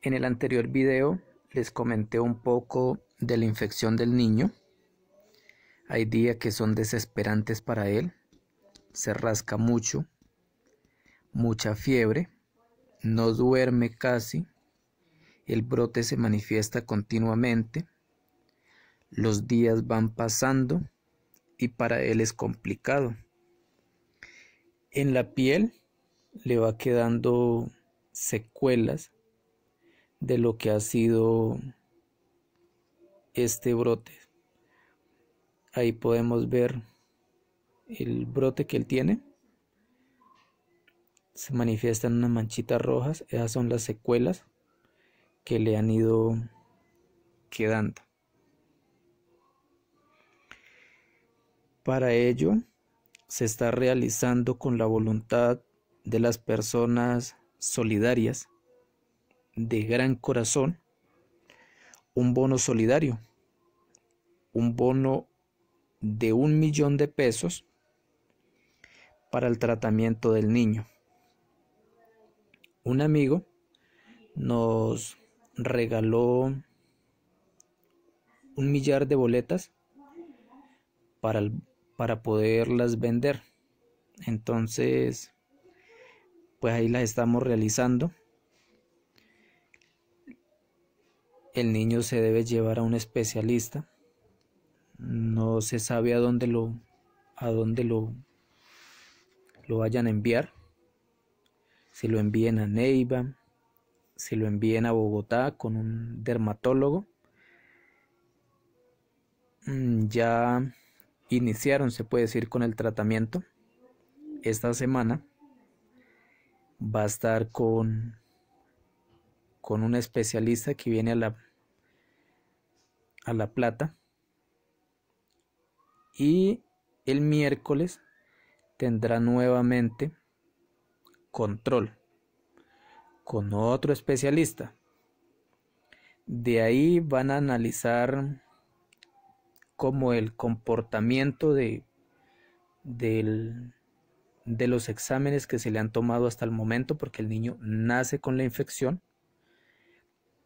En el anterior video les comenté un poco de la infección del niño. Hay días que son desesperantes para él. Se rasca mucho, mucha fiebre, no duerme casi. El brote se manifiesta continuamente. Los días van pasando y para él es complicado. En la piel le va quedando secuelas de lo que ha sido este brote. Ahí podemos ver el brote que él tiene. Se manifiesta en unas manchitas rojas. Esas son las secuelas que le han ido quedando. Para ello se está realizando con la voluntad de las personas solidarias de gran corazón un bono solidario, un bono de un millón de pesos para el tratamiento del niño. Un amigo nos regaló un millar de boletas para, para poderlas vender. Entonces, pues ahí las estamos realizando. El niño se debe llevar a un especialista. No se sabe a dónde lo a dónde lo lo vayan a enviar. Si lo envíen a Neiva, si lo envíen a Bogotá con un dermatólogo. Mm, ya iniciaron, se puede decir, con el tratamiento. Esta semana va a estar con, con un especialista que viene a la la Plata. Y el miércoles tendrá nuevamente control con otro especialista. De ahí van a analizar como el comportamiento de, de los exámenes que se le han tomado hasta el momento, porque el niño nace con la infección.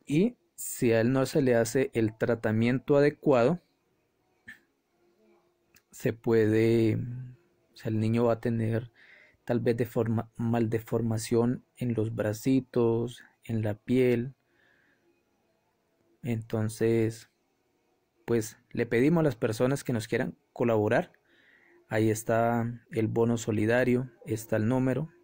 Y si a él no se le hace el tratamiento adecuado, se puede, o sea, el niño va a tener tal vez de en los bracitos, en la piel. Entonces, pues le pedimos a las personas que nos quieran colaborar. Ahí está el bono solidario, está el número